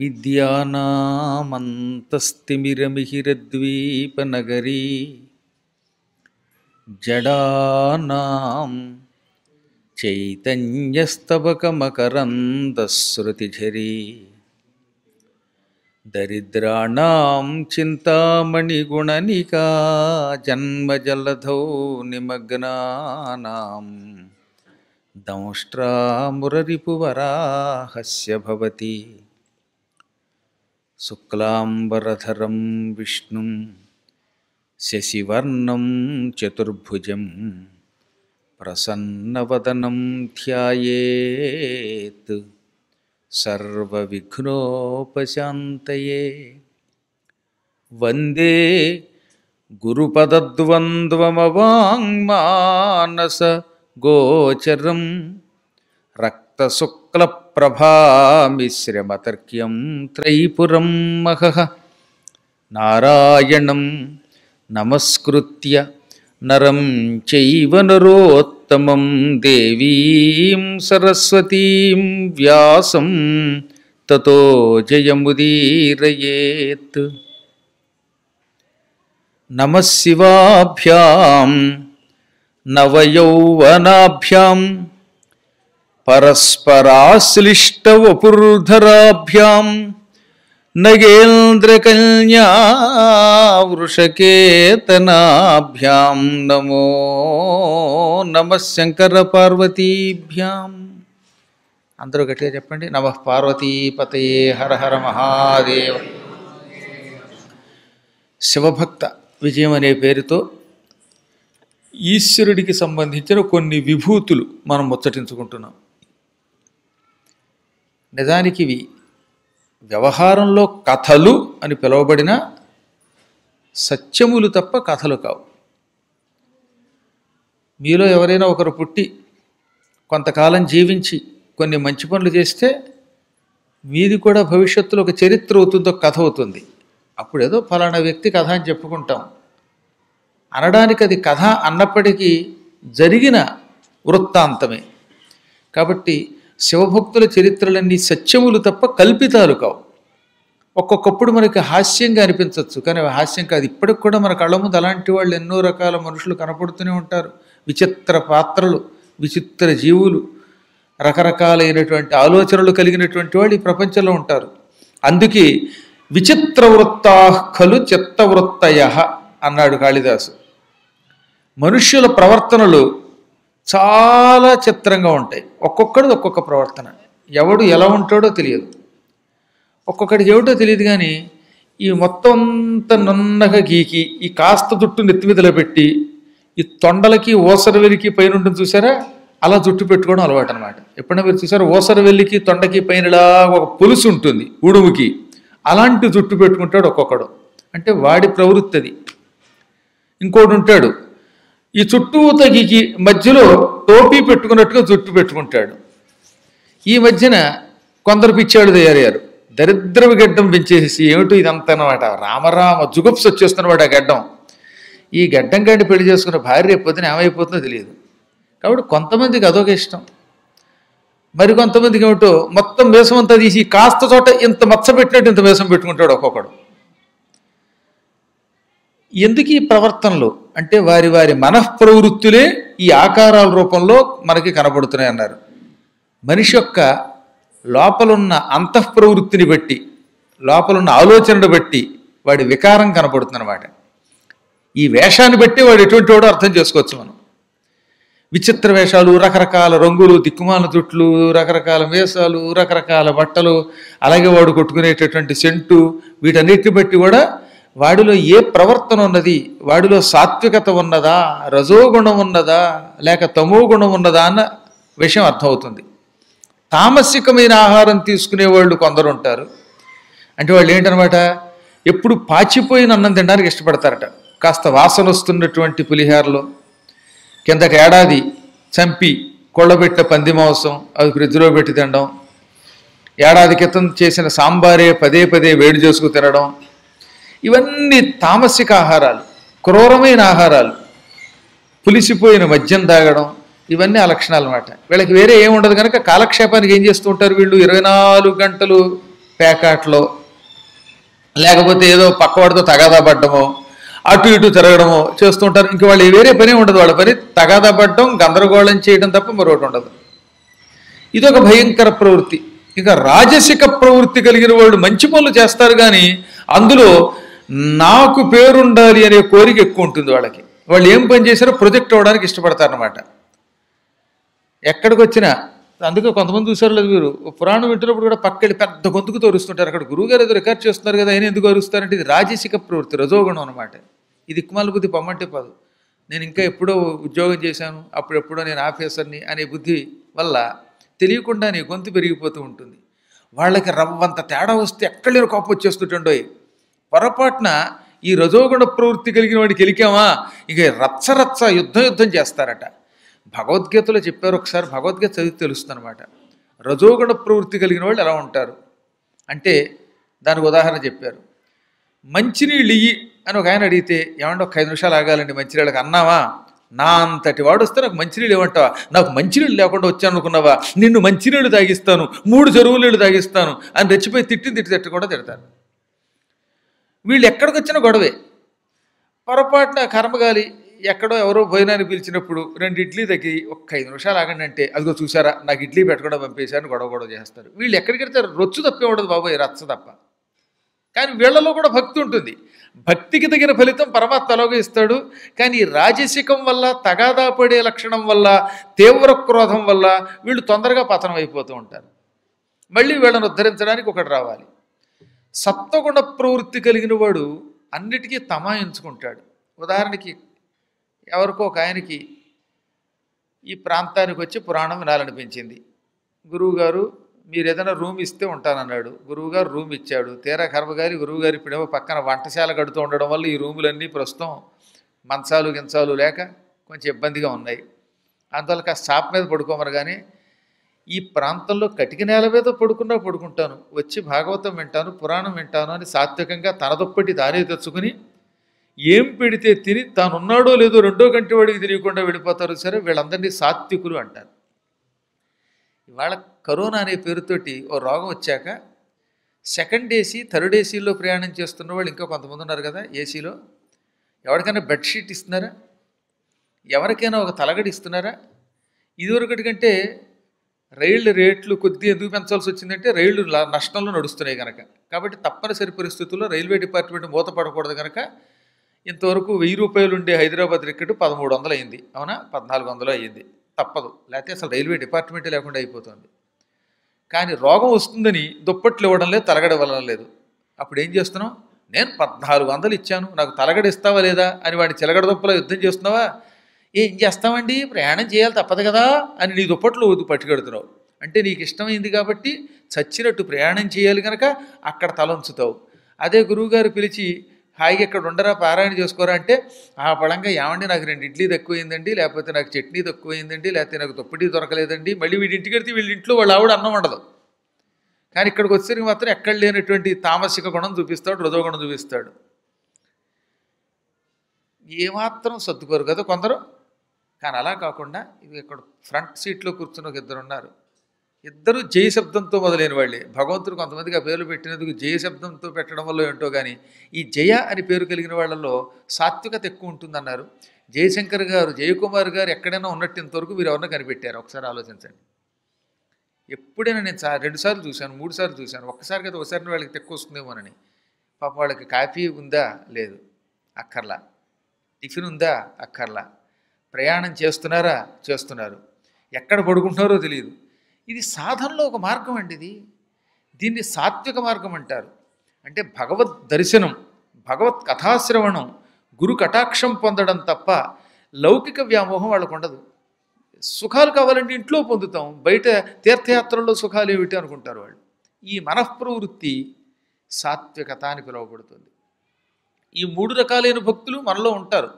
विद्यानामन्तस्तिमिरमिहिरद्वीपनगरी जडानां चैतन्यस्तबकमकरन्तः श्रुतिझरी दरिद्राणां चिन्तामणिगुणनिका जन्मजलधो निमग्नानां दंष्ट्रामुररिपुवराहस्य भवति शुक्लाम्बरधरं विष्णुं शशिवर्णं चतुर्भुजं प्रसन्नवदनं ध्यायेत् सर्वविघ्नोपशान्तये वन्दे गुरुपदद्वन्द्वमवाङ्मानसगोचरं रक् शुक्लप्रभामिश्रमतर्क्यं त्रैपुरं महः नारायणं नमस्कृत्य नरं चैव नरोत्तमं देवीं सरस्वतीं व्यासं ततो जयमुदीरयेत् नमः शिवाभ्यां नवयौवनाभ्याम् పరస్పరాశ్లిష్ట నగేంద్ర నగేంద్రకన్యా వృషకేతనాభ్యాం నమో నమ శంకర పార్వతీభ్యాం అందరూ గట్టిగా చెప్పండి నమ పార్వతీపతయే హర హర మహాదేవ శివభక్త విజయం అనే పేరుతో ఈశ్వరుడికి సంబంధించిన కొన్ని విభూతులు మనం ముచ్చటించుకుంటున్నాం నిజానికి ఇవి వ్యవహారంలో కథలు అని పిలువబడిన సత్యములు తప్ప కథలు కావు మీలో ఎవరైనా ఒకరు పుట్టి కొంతకాలం జీవించి కొన్ని మంచి పనులు చేస్తే మీది కూడా భవిష్యత్తులో ఒక చరిత్ర అవుతుందో కథ అవుతుంది అప్పుడేదో ఫలానా వ్యక్తి కథ అని చెప్పుకుంటాం అనడానికి అది కథ అన్నప్పటికీ జరిగిన వృత్తాంతమే కాబట్టి శివభక్తుల చరిత్రలన్నీ సత్యములు తప్ప కల్పితాలు కావు ఒక్కొక్కప్పుడు మనకి హాస్యంగా అనిపించవచ్చు కానీ హాస్యం కాదు ఇప్పటికి కూడా మన కళ్ళ ముందు అలాంటి వాళ్ళు ఎన్నో రకాల మనుషులు కనపడుతూనే ఉంటారు విచిత్ర పాత్రలు విచిత్ర జీవులు రకరకాలైనటువంటి ఆలోచనలు కలిగినటువంటి వాళ్ళు ఈ ప్రపంచంలో ఉంటారు అందుకే విచిత్ర వృత్తాహలు చిత్తవృత్తయ అన్నాడు కాళిదాసు మనుష్యుల ప్రవర్తనలు చాలా చిత్రంగా ఉంటాయి ఒక్కొక్కడిది ఒక్కొక్క ప్రవర్తన ఎవడు ఎలా ఉంటాడో తెలియదు ఒక్కొక్కడికి ఏమిటో తెలియదు కానీ ఈ మొత్తం అంత నున్నగా గీకి ఈ కాస్త జుట్టు నెత్తిమీదలో పెట్టి ఈ తొండలకి వెల్లికి పైన ఉంటుంది చూసారా అలా జుట్టు పెట్టుకోవడం అలవాటు అనమాట ఎప్పుడైనా మీరు చూసారా వెల్లికి తొండకి పైన ఒక పులుసు ఉంటుంది ఉడుముకి అలాంటి జుట్టు పెట్టుకుంటాడు ఒక్కొక్కడు అంటే వాడి ప్రవృత్తి అది ఇంకోటి ఉంటాడు ఈ చుట్టూ తగికి మధ్యలో టోపీ పెట్టుకున్నట్టుగా జుట్టు పెట్టుకుంటాడు ఈ మధ్యన కొందరు పిచ్చాడు తయారయ్యారు దరిద్రపు గడ్డం పెంచేసి ఏమిటో ఇదంతా అనమాట రామరామ జుగుప్స్ వచ్చేస్తున్నమాట ఆ గడ్డం ఈ గడ్డం గడ్డి పెళ్లి చేసుకున్న భార్య పొద్దున ఏమైపోతుందో తెలియదు కాబట్టి కొంతమందికి అదొక ఇష్టం మరికొంతమందికి ఏమిటో మొత్తం వేషం అంతా తీసి కాస్త చోట ఇంత మచ్చ పెట్టినట్టు ఇంత వేసం పెట్టుకుంటాడు ఒక్కొక్కడు ఎందుకు ఈ ప్రవర్తనలు అంటే వారి వారి మనఃప్రవృత్తులే ఈ ఆకారాల రూపంలో మనకి కనబడుతున్నాయి అన్నారు మనిషి యొక్క లోపలున్న అంతఃప్రవృత్తిని బట్టి లోపలున్న ఆలోచనను బట్టి వాడి వికారం కనపడుతుందన్నమాట ఈ వేషాన్ని బట్టి వాడు ఎటువంటి వాడు అర్థం చేసుకోవచ్చు మనం విచిత్ర వేషాలు రకరకాల రంగులు దిక్కుమాల జుట్లు రకరకాల వేషాలు రకరకాల బట్టలు అలాగే వాడు కొట్టుకునేటటువంటి సెంటు వీటన్నిటిని బట్టి కూడా వాడిలో ఏ ప్రవర్తన ఉన్నది వాడిలో సాత్వికత ఉన్నదా రజోగుణం ఉన్నదా లేక తమో గుణం ఉన్నదా అన్న విషయం అర్థమవుతుంది తామసికమైన ఆహారం తీసుకునే వాళ్ళు కొందరు ఉంటారు అంటే వాళ్ళు ఏంటనమాట ఎప్పుడు పాచిపోయిన అన్నం తినడానికి ఇష్టపడతారట కాస్త వాసన వస్తున్నటువంటి పులిహారలో కిందట ఏడాది చంపి కొళ్ళబెట్టిన పంది మాంసం అది ఫ్రిడ్జ్లో పెట్టి తినడం ఏడాది క్రితం చేసిన సాంబారే పదే పదే వేడి చేసుకు తినడం ఇవన్నీ తామసిక ఆహారాలు క్రూరమైన ఆహారాలు పులిసిపోయిన మద్యం తాగడం ఇవన్నీ ఆ లక్షణాలు అనమాట వీళ్ళకి వేరే ఏమి ఉండదు కనుక కాలక్షేపానికి ఏం చేస్తూ ఉంటారు వీళ్ళు ఇరవై నాలుగు గంటలు ప్యాకాట్లో లేకపోతే ఏదో పక్కవాడితో తగాదా పడ్డమో అటు ఇటు తిరగడమో చేస్తుంటారు ఇంక వాళ్ళు వేరే పని ఉండదు వాళ్ళ పని తగాదా పడ్డం గందరగోళం చేయడం తప్ప మరొకటి ఉండదు ఇదొక భయంకర ప్రవృత్తి ఇక రాజసిక ప్రవృత్తి కలిగిన వాళ్ళు మంచి పనులు చేస్తారు కానీ అందులో నాకు పేరుండాలి అనే కోరిక ఎక్కువ ఉంటుంది వాళ్ళకి వాళ్ళు ఏం పని చేశారో ప్రొజెక్ట్ అవ్వడానికి అనమాట ఎక్కడికి వచ్చినా అందుకే కొంతమంది చూసారు లేదు మీరు పురాణం వింటున్నప్పుడు కూడా పక్కడి పెద్ద గొంతుకు తోరుస్తుంటారు అక్కడ గురువుగారు ఏదో రికార్డ్ చేస్తున్నారు కదా ఆయన ఎందుకు అరుస్తారంటే ఇది రాజసిక ప్రవృత్తి రజోగుణం అనమాట ఇది ఇక్మాల బుద్ధి పొమ్మంటే పాదు నేను ఇంకా ఎప్పుడో ఉద్యోగం చేశాను అప్పుడెప్పుడో నేను ఆఫీసర్ని అనే బుద్ధి వల్ల తెలియకుండానే గొంతు పెరిగిపోతూ ఉంటుంది వాళ్ళకి రవ్వంత తేడా వస్తే ఎక్కడ లేని కోపం వచ్చేస్తుంటుండో పొరపాటున ఈ రజోగుణ ప్రవృత్తి కలిగిన వాడికి వెలికామా ఇక రచ్చ రచ్చ యుద్ధం యుద్ధం చేస్తారట భగవద్గీతలో చెప్పారు ఒకసారి భగవద్గీత చదివి తెలుస్తుందన్నమాట రజోగుణ ప్రవృత్తి కలిగిన వాళ్ళు ఎలా ఉంటారు అంటే దానికి ఉదాహరణ చెప్పారు మంచినీళ్ళు ఇయ్యి అని ఒక ఆయన అడిగితే ఏమంటే ఒక ఐదు నిమిషాలు ఆగాలండి మంచినీళ్ళకి అన్నావా నా అంతటి వాడు వస్తే నాకు మంచినీళ్ళు ఏమంటావా నాకు మంచినీళ్ళు లేకుండా వచ్చాను అనుకున్నావా నిన్ను మంచినీళ్ళు తాగిస్తాను మూడు చెరువులు నీళ్ళు తాగిస్తాను అని రెచ్చిపోయి తిట్టి తిట్టి తిట్టకుండా తిడతాను వీళ్ళు ఎక్కడికి వచ్చినా గొడవే పొరపాటున కర్మగాలి ఎక్కడో ఎవరో భోజనాన్ని పిలిచినప్పుడు రెండు ఇడ్లీ తగ్గి ఒక్క ఐదు నిమిషాలు ఆగండి అంటే అదిగో చూసారా నాకు ఇడ్లీ పెట్టకుండా పంపేశారని గొడవ గొడవ చేస్తారు వీళ్ళు ఎక్కడికి వెళ్తారు రొచ్చు తప్పే ఉండదు బాబోయ్ రచ్చ తప్ప కానీ వీళ్ళలో కూడా భక్తి ఉంటుంది భక్తికి తగిన ఫలితం పరమాత్మ అలాగే ఇస్తాడు కానీ రాజసికం వల్ల తగాదా పడే లక్షణం వల్ల తీవ్ర క్రోధం వల్ల వీళ్ళు తొందరగా పతనం అయిపోతూ ఉంటారు మళ్ళీ వీళ్ళని ఉద్ధరించడానికి ఒకటి రావాలి సప్తగుణ ప్రవృత్తి కలిగిన వాడు అన్నిటికీ తమాయించుకుంటాడు ఉదాహరణకి ఎవరికో ఒక ఆయనకి ఈ ప్రాంతానికి వచ్చి పురాణం వినాలనిపించింది గురువుగారు మీరు ఏదైనా రూమ్ ఇస్తే ఉంటానన్నాడు గురువుగారు రూమ్ ఇచ్చాడు తీరా కర్మగారి గురువుగారి ఇప్పుడేమో పక్కన వంటశాల కడుతూ ఉండడం వల్ల ఈ రూములన్నీ ప్రస్తుతం మంచాలు గించాలు లేక కొంచెం ఇబ్బందిగా ఉన్నాయి అందువల్ల కాస్త షాప్ మీద పడుకోమరు కానీ ఈ ప్రాంతంలో కటిక నేల మీద పడుకున్నా పడుకుంటాను వచ్చి భాగవతం వింటాను పురాణం వింటాను అని సాత్వికంగా తనదొప్పటి దారి తెచ్చుకుని ఏం పెడితే తిని తానున్నాడో లేదో రెండో గంట వాడికి తెలియకుండా వెళ్ళిపోతారు సరే వీళ్ళందరినీ సాత్వికులు అంటారు ఇవాళ కరోనా అనే పేరుతోటి ఓ రోగం వచ్చాక సెకండ్ ఏసీ థర్డ్ ఏసీలో ప్రయాణం చేస్తున్న వాళ్ళు ఇంకా కొంతమంది ఉన్నారు కదా ఏసీలో ఎవరికైనా బెడ్షీట్ ఇస్తున్నారా ఎవరికైనా ఒక తలగడి ఇస్తున్నారా ఇదివరకటి కంటే రైళ్ల రేట్లు కొద్ది ఎందుకు పెంచాల్సి వచ్చిందంటే రైళ్లు నష్టంలో నడుస్తున్నాయి కనుక కాబట్టి తప్పనిసరి పరిస్థితుల్లో రైల్వే డిపార్ట్మెంట్ మూతపడకూడదు కనుక ఇంతవరకు వెయ్యి రూపాయలు ఉండే హైదరాబాద్ టికెట్ పదమూడు వందలు అయింది అవునా పద్నాలుగు వందలు అయ్యింది తప్పదు లేకపోతే అసలు రైల్వే డిపార్ట్మెంటే లేకుండా అయిపోతుంది కానీ రోగం వస్తుందని దుప్పట్లు ఇవ్వడం లేదు తలగడ ఇవ్వడం లేదు అప్పుడు ఏం చేస్తున్నావు నేను పద్నాలుగు వందలు ఇచ్చాను నాకు తలగడ ఇస్తావా లేదా అని వాడిని చిలగడ దుప్పలో యుద్ధం చేస్తున్నావా ఏం చేస్తామండి ప్రయాణం చేయాలి తప్పదు కదా అని నీ దుప్పట్లు వద్దు పట్టుకెడుతున్నావు అంటే నీకు ఇష్టమైంది కాబట్టి చచ్చినట్టు ప్రయాణం చేయాలి కనుక అక్కడ తలంచుతావు అదే గురువుగారు పిలిచి హాయిగా ఇక్కడ ఉండరా పారాయణ చేసుకోరా అంటే ఆ పడంగా ఏమండి నాకు రెండు ఇడ్లీ తక్కువైందండి లేకపోతే నాకు చట్నీ తక్కువైందండి లేకపోతే నాకు దుప్పటి దొరకలేదండి మళ్ళీ వీడింటికి వెళ్తే వీళ్ళ ఇంట్లో వాళ్ళు ఆవిడ అన్నం ఉండదు కానీ ఇక్కడికి వచ్చేసరికి మాత్రం ఎక్కడ లేనటువంటి తామసిక గుణం చూపిస్తాడు రుదోగుణం చూపిస్తాడు ఏమాత్రం సర్దుకోరు కదా కొందరు కానీ అలా కాకుండా ఇవి ఇక్కడ ఫ్రంట్ సీట్లో కూర్చున్న ఒక ఇద్దరు ఉన్నారు ఇద్దరు శబ్దంతో మొదలైన వాళ్ళే భగవంతుడు కొంతమందికి ఆ పేర్లు పెట్టినందుకు శబ్దంతో పెట్టడం వల్ల ఏంటో కానీ ఈ జయ అని పేరు కలిగిన వాళ్ళలో సాత్వికత ఎక్కువ ఉంటుందన్నారు జయశంకర్ గారు జయకుమార్ గారు ఎక్కడైనా ఉన్నట్టు ఇంతవరకు మీరు ఎవరన్నా కనిపెట్టారు ఒకసారి ఆలోచించండి ఎప్పుడైనా నేను రెండుసార్లు చూశాను మూడుసార్లు చూశాను ఒక్కసారి కదా ఒకసారి వాళ్ళకి తెక్కు వస్తుందేమోనని పాప వాళ్ళకి కాఫీ ఉందా లేదు అక్కర్లా టిఫిన్ ఉందా అక్కర్లా ప్రయాణం చేస్తున్నారా చేస్తున్నారు ఎక్కడ పడుకుంటున్నారో తెలియదు ఇది సాధనలో ఒక మార్గం అండి ఇది దీన్ని సాత్విక మార్గం అంటారు అంటే భగవద్ దర్శనం భగవత్ కథాశ్రవణం గురు కటాక్షం పొందడం తప్ప లౌకిక వ్యామోహం వాళ్ళకు ఉండదు సుఖాలు కావాలంటే ఇంట్లో పొందుతాం బయట తీర్థయాత్రల్లో సుఖాలు ఏమిటి అనుకుంటారు వాళ్ళు ఈ మనఃప్రవృత్తి సాత్వికత అని పిలువబడుతుంది ఈ మూడు రకాలైన భక్తులు మనలో ఉంటారు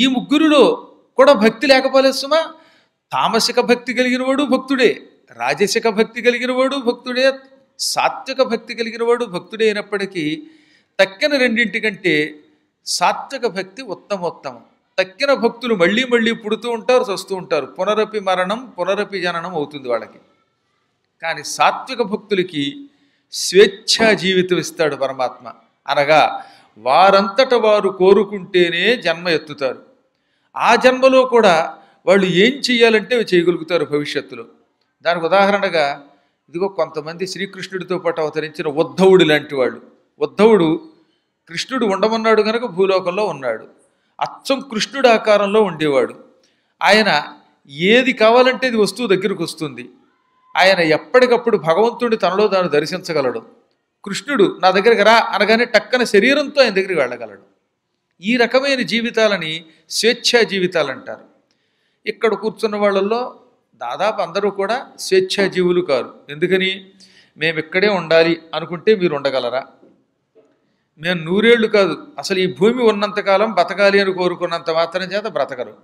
ఈ ముగ్గురులో కూడా భక్తి లేకపోలే సుమా తామసిక భక్తి కలిగిన వాడు భక్తుడే రాజసిక భక్తి కలిగిన వాడు భక్తుడే సాత్విక భక్తి కలిగిన వాడు భక్తుడే అయినప్పటికీ తక్కిన రెండింటికంటే సాత్విక భక్తి ఉత్తమోత్తమం తక్కిన భక్తులు మళ్ళీ మళ్ళీ పుడుతూ ఉంటారు చస్తూ ఉంటారు పునరపి మరణం పునరపి జననం అవుతుంది వాళ్ళకి కానీ సాత్విక భక్తులకి స్వేచ్ఛా జీవితం ఇస్తాడు పరమాత్మ అనగా వారంతట వారు కోరుకుంటేనే జన్మ ఎత్తుతారు ఆ జన్మలో కూడా వాళ్ళు ఏం చేయాలంటే చేయగలుగుతారు భవిష్యత్తులో దానికి ఉదాహరణగా ఇదిగో కొంతమంది శ్రీకృష్ణుడితో పాటు అవతరించిన ఉద్ధవుడు లాంటి వాళ్ళు ఉద్ధవుడు కృష్ణుడు ఉండమన్నాడు కనుక భూలోకంలో ఉన్నాడు అచ్చం కృష్ణుడు ఆకారంలో ఉండేవాడు ఆయన ఏది కావాలంటే ఇది వస్తువు దగ్గరకు వస్తుంది ఆయన ఎప్పటికప్పుడు భగవంతుడి తనలో దాన్ని దర్శించగలడు కృష్ణుడు నా దగ్గరికి రా అనగానే టక్కన శరీరంతో ఆయన దగ్గరికి వెళ్ళగలడు ఈ రకమైన జీవితాలని స్వేచ్ఛా జీవితాలు అంటారు ఇక్కడ కూర్చున్న వాళ్ళల్లో దాదాపు అందరూ కూడా స్వేచ్ఛా జీవులు కారు ఎందుకని మేము ఇక్కడే ఉండాలి అనుకుంటే మీరు ఉండగలరా మేము నూరేళ్లు కాదు అసలు ఈ భూమి ఉన్నంతకాలం బ్రతకాలి అని కోరుకున్నంత మాత్రం చేత బ్రతకరు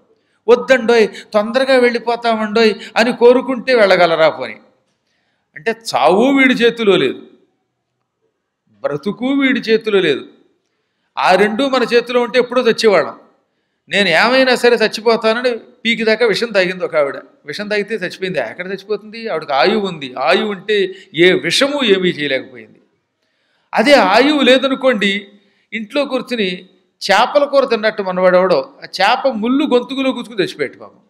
వద్దండోయ్ తొందరగా వెళ్ళిపోతామండోయ్ అని కోరుకుంటే వెళ్ళగలరా పోని అంటే చావు వీడి చేతిలో లేదు బ్రతుకు వీడి చేతిలో లేదు ఆ రెండు మన చేతిలో ఉంటే ఎప్పుడో చచ్చేవాళ్ళం నేను ఏమైనా సరే చచ్చిపోతానని పీకి దాకా విషం తాగింది ఒక ఆవిడ విషం తాగితే చచ్చిపోయింది ఎక్కడ చచ్చిపోతుంది ఆవిడకి ఆయువు ఉంది ఆయువు ఉంటే ఏ విషము ఏమీ చేయలేకపోయింది అదే ఆయువు లేదనుకోండి ఇంట్లో కూర్చుని చేపల కూర తిన్నట్టు మనవాడెవడో ఆ చేప ముళ్ళు గొంతుకులో గుచ్చుకుని తెచ్చిపెట్టి పాపం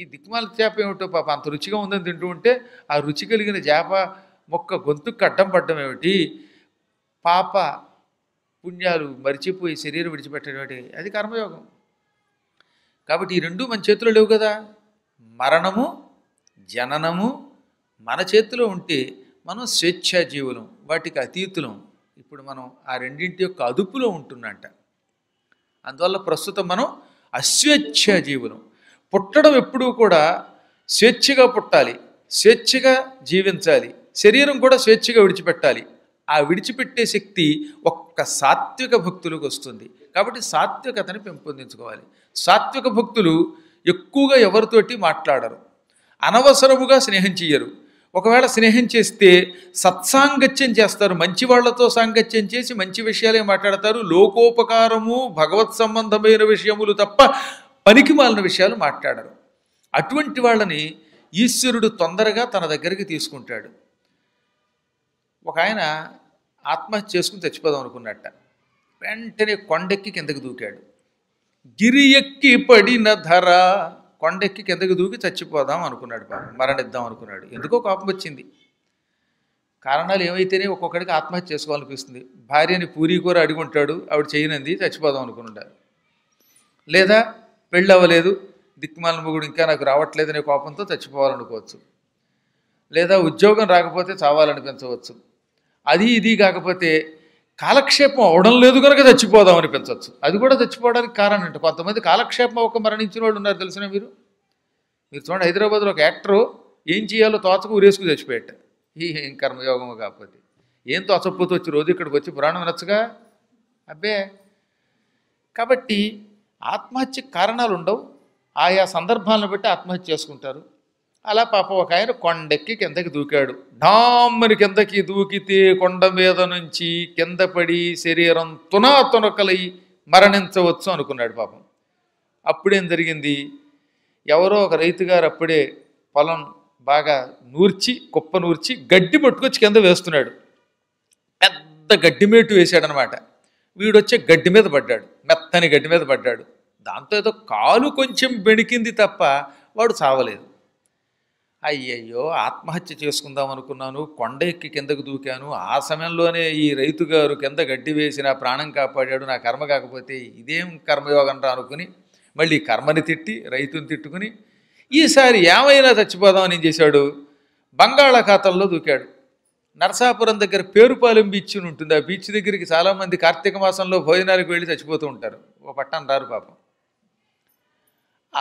ఈ దిక్మాల చేప ఏమిటో పాప అంత రుచిగా ఉందని తింటూ ఉంటే ఆ రుచి కలిగిన చేప మొక్క గొంతుకు అడ్డం పడ్డం ఏమిటి పాప పుణ్యాలు మరిచిపోయి శరీరం విడిచిపెట్టేటువంటి అది కర్మయోగం కాబట్టి ఈ రెండూ మన చేతిలో లేవు కదా మరణము జననము మన చేతిలో ఉంటే మనం స్వేచ్ఛా జీవులం వాటికి అతీతులం ఇప్పుడు మనం ఆ రెండింటి యొక్క అదుపులో ఉంటున్నంట అందువల్ల ప్రస్తుతం మనం అస్వేచ్ఛ జీవులం పుట్టడం ఎప్పుడూ కూడా స్వేచ్ఛగా పుట్టాలి స్వేచ్ఛగా జీవించాలి శరీరం కూడా స్వేచ్ఛగా విడిచిపెట్టాలి ఆ విడిచిపెట్టే శక్తి ఒక్క సాత్విక భక్తులకు వస్తుంది కాబట్టి సాత్వికతని పెంపొందించుకోవాలి సాత్విక భక్తులు ఎక్కువగా ఎవరితోటి మాట్లాడరు అనవసరముగా స్నేహం చేయరు ఒకవేళ స్నేహం చేస్తే సత్సాంగత్యం చేస్తారు మంచి వాళ్లతో సాంగత్యం చేసి మంచి విషయాలే మాట్లాడతారు లోకోపకారము భగవత్ సంబంధమైన విషయములు తప్ప పనికి మాలిన విషయాలు మాట్లాడరు అటువంటి వాళ్ళని ఈశ్వరుడు తొందరగా తన దగ్గరికి తీసుకుంటాడు ఒక ఆయన ఆత్మహత్య చేసుకుని చచ్చిపోదాం అనుకున్నట్ట వెంటనే కొండెక్కి కిందకి దూకాడు గిరి ఎక్కి పడిన ధర కొండెక్కి కిందకి దూకి చచ్చిపోదాం అనుకున్నాడు పాపం మరణిద్దాం అనుకున్నాడు ఎందుకో కోపం వచ్చింది కారణాలు ఏమైతేనే ఒక్కొక్కడికి ఆత్మహత్య చేసుకోవాలనిపిస్తుంది భార్యని పూరి కూర అడుగుంటాడు ఆవిడ చేయనంది చచ్చిపోదాం అనుకున్నాడు లేదా పెళ్ళి దిక్కుమాల మొగుడు ఇంకా నాకు రావట్లేదనే కోపంతో చచ్చిపోవాలనుకోవచ్చు లేదా ఉద్యోగం రాకపోతే చావాలనిపించవచ్చు అది ఇది కాకపోతే కాలక్షేపం అవడం లేదు కనుక చచ్చిపోదాం అనిపించవచ్చు అది కూడా చచ్చిపోవడానికి కారణం అంటే కొంతమంది కాలక్షేపం ఒక మరణించిన వాళ్ళు ఉన్నారు తెలిసిన మీరు మీరు చూడండి హైదరాబాద్లో ఒక యాక్టరు ఏం చేయాలో తోచకు ఊరేసుకు చచ్చిపోయాట ఈ ఏం కర్మయోగము కాకపోతే ఏం తోచకపోతే వచ్చి రోజు ఇక్కడికి వచ్చి పురాణం వినొచ్చుగా అబ్బే కాబట్టి ఆత్మహత్యకు కారణాలు ఉండవు ఆయా సందర్భాలను బట్టి ఆత్మహత్య చేసుకుంటారు అలా పాప ఒక ఆయన కొండెక్కి కిందకి దూకాడు డామ్మని కిందకి దూకితే కొండ మీద నుంచి కింద పడి శరీరం తునా తునకలై మరణించవచ్చు అనుకున్నాడు పాపం అప్పుడేం జరిగింది ఎవరో ఒక రైతుగారు అప్పుడే పొలం బాగా నూర్చి కుప్ప నూర్చి గడ్డి పట్టుకొచ్చి కింద వేస్తున్నాడు పెద్ద గడ్డిమేటు వేశాడనమాట వచ్చే గడ్డి మీద పడ్డాడు మెత్తని గడ్డి మీద పడ్డాడు దాంతో ఏదో కాలు కొంచెం బెణికింది తప్ప వాడు చావలేదు అయ్యయ్యో ఆత్మహత్య చేసుకుందాం అనుకున్నాను కొండ ఎక్కి కిందకు దూకాను ఆ సమయంలోనే ఈ రైతు గారు కింద గడ్డి వేసి నా ప్రాణం కాపాడాడు నా కర్మ కాకపోతే ఇదేం కర్మయోగం రా అనుకుని మళ్ళీ కర్మని తిట్టి రైతుని తిట్టుకుని ఈసారి ఏమైనా చచ్చిపోదామని ఏం చేశాడు బంగాళాఖాతంలో దూకాడు నరసాపురం దగ్గర పేరుపాలెం బీచ్ ఉంటుంది ఆ బీచ్ దగ్గరికి చాలామంది కార్తీక మాసంలో భోజనాలకు వెళ్ళి చచ్చిపోతూ ఉంటారు ఓ పట్టం రారు పాపం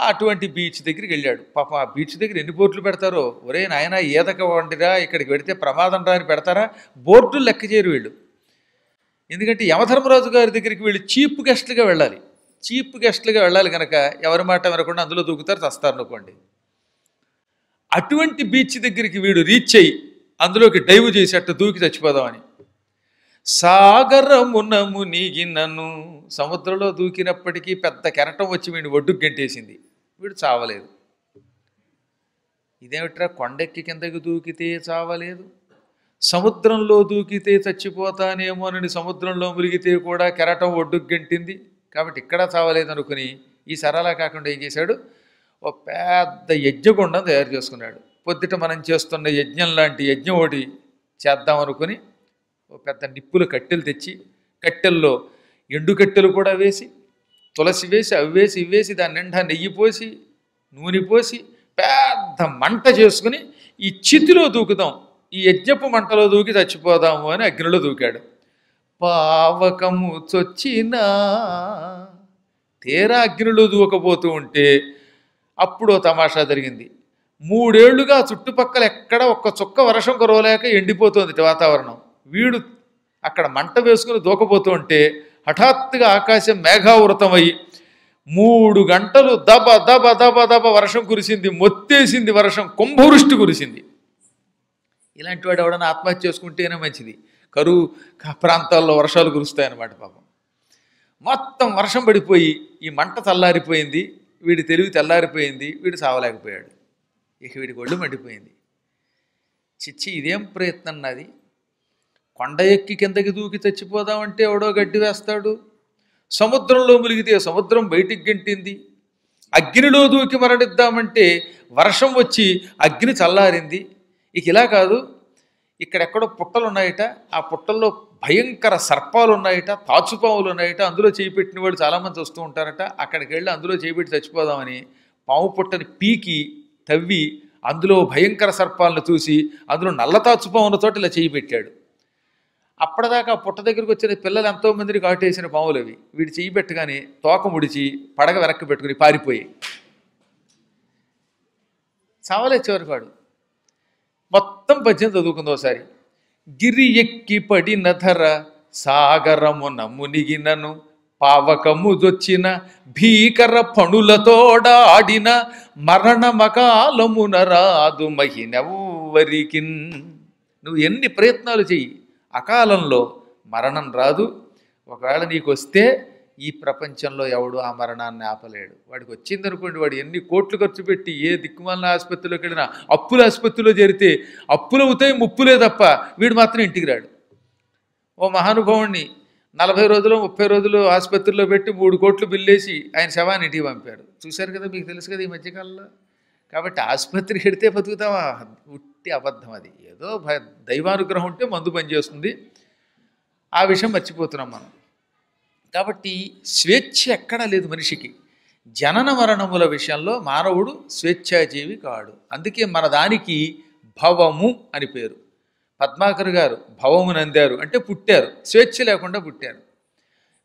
అటువంటి బీచ్ దగ్గరికి వెళ్ళాడు పాపం ఆ బీచ్ దగ్గర ఎన్ని బోర్డులు పెడతారో ఒరే నాయన ఏదక వండిరా ఇక్కడికి పెడితే ప్రమాదం రాని పెడతారా బోర్డులు లెక్క చేయరు వీళ్ళు ఎందుకంటే యమధర్మరాజు గారి దగ్గరికి వీళ్ళు చీప్ గెస్ట్లుగా వెళ్ళాలి చీప్ గెస్ట్లుగా వెళ్ళాలి కనుక ఎవరి మాట వినకుండా అందులో దూకుతారు చస్తారు అనుకోండి అటువంటి బీచ్ దగ్గరికి వీడు రీచ్ అయ్యి అందులోకి డైవ్ చేసి అట్ట దూకి చచ్చిపోదామని సాగరమున మునిగినను సముద్రంలో దూకినప్పటికీ పెద్ద కెరటం వచ్చి వీడిని ఒడ్డుకు గెంటేసింది వీడు చావలేదు ఇదేమిట్రా కొండెక్కి కిందకి దూకితే చావలేదు సముద్రంలో దూకితే చచ్చిపోతానేమోనని సముద్రంలో మురిగితే కూడా కెరటం ఒడ్డుకు గెంటింది కాబట్టి ఇక్కడ చావలేదు అనుకుని ఈ సరళ కాకుండా ఏం చేశాడు ఓ పెద్ద యజ్ఞగుండం తయారు చేసుకున్నాడు పొద్దుట మనం చేస్తున్న యజ్ఞం లాంటి యజ్ఞం ఒకటి చేద్దాం అనుకుని పెద్ద నిప్పుల కట్టెలు తెచ్చి కట్టెల్లో ఎండు కట్టెలు కూడా వేసి తులసి వేసి అవి వేసి ఇవి వేసి దాని నిండా నెయ్యి పోసి నూనె పోసి పెద్ద మంట చేసుకుని ఈ చితిలో దూకుదాం ఈ యజ్ఞపు మంటలో దూకి చచ్చిపోదాము అని అగ్నిలో దూకాడు పావకము చొచ్చినా తీరా అగ్నిలో దూకపోతూ ఉంటే అప్పుడు తమాషా జరిగింది మూడేళ్లుగా చుట్టుపక్కల ఎక్కడ ఒక్క చుక్క వర్షం కురవలేక ఎండిపోతుంది వాతావరణం వీడు అక్కడ మంట వేసుకుని దూకపోతుంటే హఠాత్తుగా ఆకాశం మేఘావృతమై మూడు గంటలు దబ దబ దబ దబ వర్షం కురిసింది మొత్తేసింది వర్షం కుంభవృష్టి కురిసింది ఇలాంటి వాడు ఎవడన్నా ఆత్మహత్య చేసుకుంటేనే మంచిది కరువు ప్రాంతాల్లో వర్షాలు కురుస్తాయన్నమాట పాపం మొత్తం వర్షం పడిపోయి ఈ మంట చల్లారిపోయింది వీడి తెలివి తెల్లారిపోయింది వీడు సావలేకపోయాడు ఇక వీడికి ఒళ్ళు మండిపోయింది చిచ్చి ఇదేం ప్రయత్నం నాది కొండ ఎక్కి కిందకి దూకి చచ్చిపోదామంటే ఎవడో గడ్డి వేస్తాడు సముద్రంలో మునిగితే సముద్రం బయటికి గంటింది అగ్నిలో దూకి మరణిద్దామంటే వర్షం వచ్చి అగ్ని చల్లారింది ఇక ఇలా కాదు ఇక్కడెక్కడో పుట్టలు ఉన్నాయట ఆ పుట్టల్లో భయంకర సర్పాలు ఉన్నాయట తాచుపాములు ఉన్నాయట అందులో చేపెట్టిన వాళ్ళు చాలామంది వస్తూ ఉంటారట అక్కడికి వెళ్ళి అందులో చేపెట్టి చచ్చిపోదామని పాము పుట్టని పీకి తవ్వి అందులో భయంకర సర్పాలను చూసి అందులో నల్ల తాచుపాములతో ఇలా చేయి పెట్టాడు అప్పటిదాకా పుట్ట దగ్గరికి వచ్చిన పిల్లలు ఎంతోమందిని కాటేసిన పాములు అవి వీడు చెయ్యి పెట్టగానే తోక ముడిచి పడగ వెనక్కి పెట్టుకుని పారిపోయి చావలే చివరికాడు మొత్తం పద్యం చదువుకుంది ఒకసారి గిరి ఎక్కి పడిన ధర సాగరమున పావకము దొచ్చిన భీకర పణులతోడాడిన మరణమకాలమున రాదు మహినెవ్వరికిన్ నువ్వు ఎన్ని ప్రయత్నాలు చెయ్యి అకాలంలో మరణం రాదు ఒకవేళ నీకు వస్తే ఈ ప్రపంచంలో ఎవడు ఆ మరణాన్ని ఆపలేడు వాడికి వచ్చింది అనుకోండి వాడు ఎన్ని కోట్లు ఖర్చు పెట్టి ఏ దిక్కుమాలిన ఆసుపత్రిలోకి వెళ్ళినా అప్పుల ఆసుపత్రిలో జరిగితే అప్పులు అవుతాయి ముప్పులే తప్ప వీడు మాత్రం ఇంటికి రాడు ఓ మహానుభావుణ్ణి నలభై రోజులు ముప్పై రోజులు ఆసుపత్రిలో పెట్టి మూడు కోట్లు బిల్లేసి ఆయన శవాన్ని ఇంటికి పంపాడు చూశారు కదా మీకు తెలుసు కదా ఈ మధ్యకాలంలో కాబట్టి ఆసుపత్రికి ఎడితే బతుకుతామా ఉట్టి అబద్ధం అది ఏదో దైవానుగ్రహం ఉంటే మందు పనిచేస్తుంది ఆ విషయం మర్చిపోతున్నాం మనం కాబట్టి స్వేచ్ఛ ఎక్కడా లేదు మనిషికి జనన మరణముల విషయంలో మానవుడు స్వేచ్ఛాజీవి కాడు అందుకే మన దానికి భవము అని పేరు పద్మాకర్ గారు భవమునందారు అంటే పుట్టారు స్వేచ్ఛ లేకుండా పుట్టారు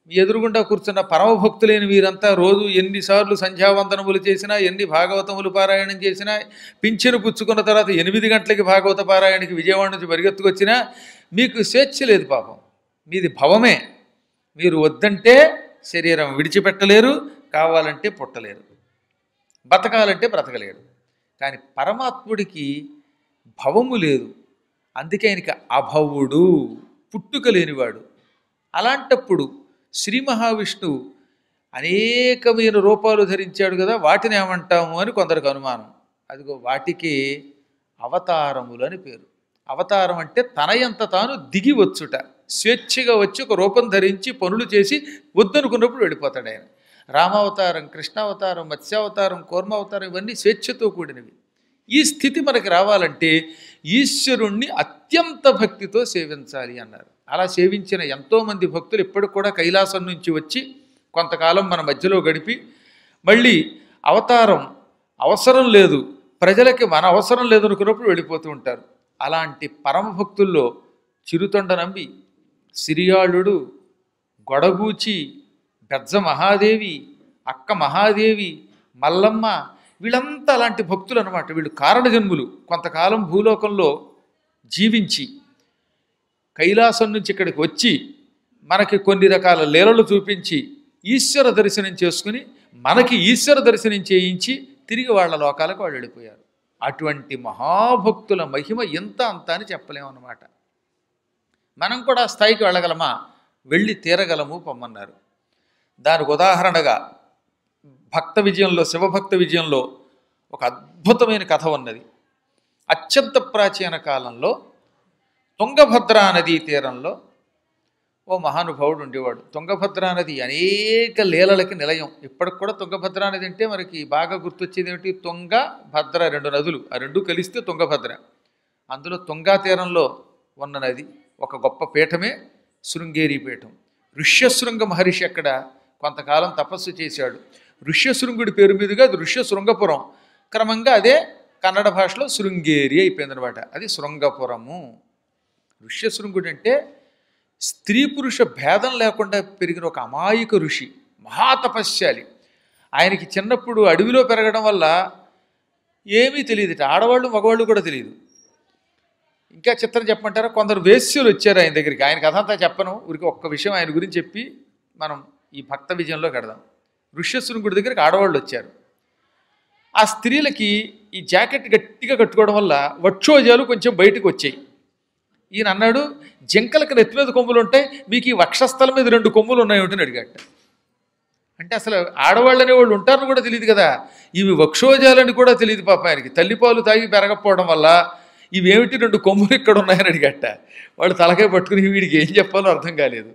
మీ ఎదురుగుండా కూర్చున్న పరమభక్తులైన వీరంతా రోజు ఎన్నిసార్లు సంధ్యావందనములు చేసినా ఎన్ని భాగవతములు పారాయణం చేసినా పింఛను పుచ్చుకున్న తర్వాత ఎనిమిది గంటలకి భాగవత పారాయణకి విజయవాడ నుంచి పరిగెత్తుకొచ్చినా మీకు స్వేచ్ఛ లేదు పాపం మీది భవమే మీరు వద్దంటే శరీరం విడిచిపెట్టలేరు కావాలంటే పుట్టలేరు బతకాలంటే బ్రతకలేరు కానీ పరమాత్ముడికి భవము లేదు అందుకే ఆయనకి అభవుడు పుట్టుక లేనివాడు అలాంటప్పుడు శ్రీ మహావిష్ణువు అనేకమైన రూపాలు ధరించాడు కదా వాటిని ఏమంటాము అని కొందరికి అనుమానం అదిగో వాటికి అవతారములు అని పేరు అవతారం అంటే తన ఎంత తాను దిగి వచ్చుట స్వేచ్ఛగా వచ్చి ఒక రూపం ధరించి పనులు చేసి వద్దనుకున్నప్పుడు వెళ్ళిపోతాడు ఆయన రామావతారం కృష్ణావతారం మత్స్యావతారం కూర్మావతారం ఇవన్నీ స్వేచ్ఛతో కూడినవి ఈ స్థితి మనకి రావాలంటే ఈశ్వరుణ్ణి అత్యంత భక్తితో సేవించాలి అన్నారు అలా సేవించిన ఎంతోమంది భక్తులు ఇప్పటికి కూడా కైలాసం నుంచి వచ్చి కొంతకాలం మన మధ్యలో గడిపి మళ్ళీ అవతారం అవసరం లేదు ప్రజలకి మన అవసరం లేదు అనుకున్నప్పుడు వెళ్ళిపోతూ ఉంటారు అలాంటి పరమభక్తుల్లో చిరుతొండ నంబి సిరియాళుడు గొడబూచి బెజ్జ మహాదేవి అక్క మహాదేవి మల్లమ్మ వీళ్ళంతా అలాంటి భక్తులు అనమాట వీళ్ళు కారణజన్ములు కొంతకాలం భూలోకంలో జీవించి కైలాసం నుంచి ఇక్కడికి వచ్చి మనకి కొన్ని రకాల లీలలు చూపించి ఈశ్వర దర్శనం చేసుకుని మనకి ఈశ్వర దర్శనం చేయించి తిరిగి వాళ్ళ లోకాలకు వాళ్ళు వెళ్ళిపోయారు అటువంటి మహాభక్తుల మహిమ ఎంత అంత అని చెప్పలేమన్నమాట మనం కూడా స్థాయికి వెళ్ళగలమా వెళ్ళి తీరగలము పొమ్మన్నారు దానికి ఉదాహరణగా భక్త విజయంలో శివభక్త విజయంలో ఒక అద్భుతమైన కథ ఉన్నది అత్యంత ప్రాచీన కాలంలో తుంగభద్రా నదీ తీరంలో ఓ మహానుభావుడు ఉండేవాడు తుంగభద్రా నది అనేక లీలలకి నిలయం ఇప్పటికి కూడా తుంగభద్రా నది అంటే మనకి బాగా గుర్తొచ్చేది ఏమిటి తుంగ భద్ర రెండు నదులు ఆ రెండు కలిస్తే తుంగభద్ర అందులో తుంగా తీరంలో ఉన్న నది ఒక గొప్ప పీఠమే శృంగేరి పీఠం ఋష్యశృంగ మహర్షి అక్కడ కొంతకాలం తపస్సు చేశాడు ఋష్యశృంగుడి పేరు మీదుగా అది ఋష్య శృంగపురం క్రమంగా అదే కన్నడ భాషలో శృంగేరి అయిపోయిందనమాట అది శృంగపురము ఋష్యశృంగుడు అంటే స్త్రీ పురుష భేదం లేకుండా పెరిగిన ఒక అమాయక ఋషి మహాతపస్యాలి ఆయనకి చిన్నప్పుడు అడవిలో పెరగడం వల్ల ఏమీ తెలియదు ఆడవాళ్ళు మగవాళ్ళు కూడా తెలియదు ఇంకా చిత్రం చెప్పమంటారా కొందరు వేస్యులు వచ్చారు ఆయన దగ్గరికి ఆయన కథ అంతా చెప్పను ఊరికి ఒక్క విషయం ఆయన గురించి చెప్పి మనం ఈ భక్త విజయంలో కడదాం ఋష్యస్సుని గుడి దగ్గరికి ఆడవాళ్ళు వచ్చారు ఆ స్త్రీలకి ఈ జాకెట్ గట్టిగా కట్టుకోవడం వల్ల వక్షోజాలు కొంచెం బయటకు వచ్చాయి ఈయన అన్నాడు జింకలకు నెత్తి మీద కొమ్ములు ఉంటాయి మీకు ఈ వక్షస్థలం మీద రెండు కొమ్ములు ఉన్నాయేమిటని అడిగాట అంటే అసలు ఆడవాళ్ళు అనేవాళ్ళు ఉంటారని కూడా తెలియదు కదా ఇవి వక్షోజాలని కూడా తెలియదు పాప ఆయనకి తల్లిపాలు తాగి పెరగకపోవడం వల్ల ఇవేమిటి రెండు కొమ్ములు ఇక్కడ ఉన్నాయని అడిగట వాళ్ళు తలకాయ పట్టుకుని వీడికి ఏం చెప్పాలో అర్థం కాలేదు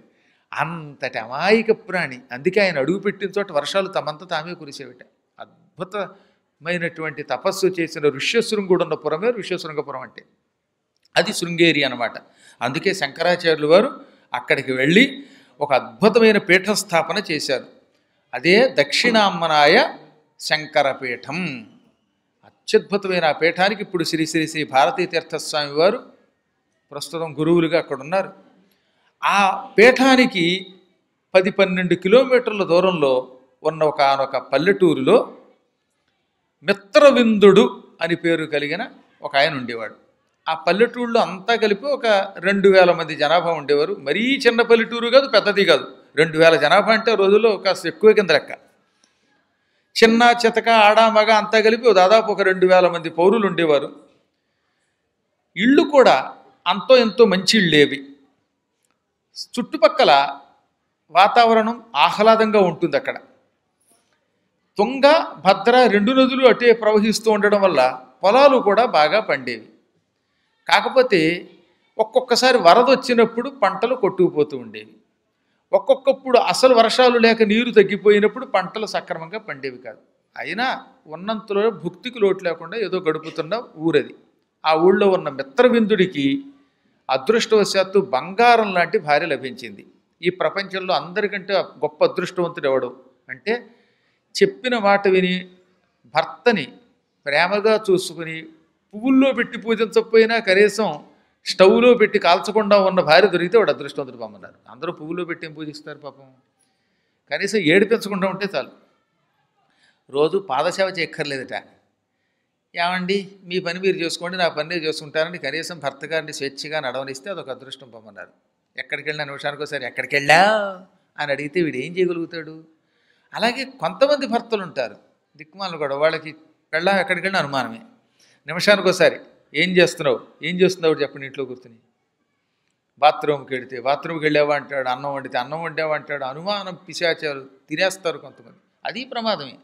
అంతటి అమాయక ప్రాణి అందుకే ఆయన అడుగు పెట్టిన చోట వర్షాలు తమంతా తామే కురిసేవిట అద్భుతమైనటువంటి తపస్సు చేసిన ఉన్న పురమే ఋష్యశృంగపురం అంటే అది శృంగేరి అనమాట అందుకే శంకరాచార్యులు వారు అక్కడికి వెళ్ళి ఒక అద్భుతమైన పీఠస్థాపన చేశారు అదే దక్షిణామ్మనాయ శంకరపీఠం అత్యద్భుతమైన ఆ పీఠానికి ఇప్పుడు శ్రీ శ్రీ శ్రీ భారతీ తీర్థస్వామి వారు ప్రస్తుతం గురువులుగా అక్కడ ఉన్నారు ఆ పీఠానికి పది పన్నెండు కిలోమీటర్ల దూరంలో ఉన్న ఒక ఒక పల్లెటూరులో మిత్రవిందుడు అని పేరు కలిగిన ఒక ఆయన ఉండేవాడు ఆ పల్లెటూళ్ళలో అంతా కలిపి ఒక రెండు వేల మంది జనాభా ఉండేవారు మరీ చిన్న పల్లెటూరు కాదు పెద్దది కాదు రెండు వేల జనాభా అంటే రోజుల్లో కాస్త ఎక్కువ కింద లెక్క చిన్న చితక ఆడామగ అంతా కలిపి దాదాపు ఒక రెండు వేల మంది పౌరులు ఉండేవారు ఇళ్ళు కూడా అంతో ఎంతో మంచి ఇళ్ళేవి చుట్టుపక్కల వాతావరణం ఆహ్లాదంగా ఉంటుంది అక్కడ తుంగ భద్ర రెండు నదులు అటే ప్రవహిస్తూ ఉండడం వల్ల పొలాలు కూడా బాగా పండేవి కాకపోతే ఒక్కొక్కసారి వరద వచ్చినప్పుడు పంటలు కొట్టుకుపోతూ ఉండేవి ఒక్కొక్కప్పుడు అసలు వర్షాలు లేక నీరు తగ్గిపోయినప్పుడు పంటలు సక్రమంగా పండేవి కాదు అయినా ఉన్నంతలో భుక్తికి లోటు లేకుండా ఏదో గడుపుతున్న ఊరది ఆ ఊళ్ళో ఉన్న మిత్రవిందుడికి అదృష్టవశాత్తు బంగారం లాంటి భార్య లభించింది ఈ ప్రపంచంలో అందరికంటే గొప్ప అదృష్టవంతుడు ఎవడు అంటే చెప్పిన మాట విని భర్తని ప్రేమగా చూసుకుని పువ్వుల్లో పెట్టి పూజించకపోయినా కనీసం స్టవ్లో పెట్టి కాల్చకుండా ఉన్న భార్య దొరికితే వాడు అదృష్టవంతుడు పొమ్మన్నారు అందరూ పువ్వులో పెట్టి ఏం పూజిస్తారు పాపం కనీసం ఏడిపించకుండా ఉంటే చాలు రోజు పాదసేవ చేయక్కర్లేదట ఏమండి మీ పని మీరు చూసుకోండి నా పని నేను చేసుకుంటానని కనీసం భర్త గారిని స్వేచ్ఛగా నడవనిస్తే అదొక అదృష్టం పొమ్మన్నారు ఎక్కడికి వెళ్ళిన నిమిషానికి ఒకసారి ఎక్కడికి వెళ్ళా అని అడిగితే వీడు ఏం చేయగలుగుతాడు అలాగే కొంతమంది భర్తలు ఉంటారు దిక్కుమాలు కూడా వాళ్ళకి వెళ్ళాం ఎక్కడికి వెళ్ళిన అనుమానమే నిమిషానికి ఒకసారి ఏం చేస్తున్నావు ఏం చేస్తున్నావు చెప్పండి ఇంట్లో కూర్చుని బాత్రూమ్కి వెళితే బాత్రూమ్కి వెళ్ళావా అంటాడు అన్నం వండితే అన్నం వండావా అంటాడు అనుమానం పిశాచారు తినేస్తారు కొంతమంది అది ప్రమాదమే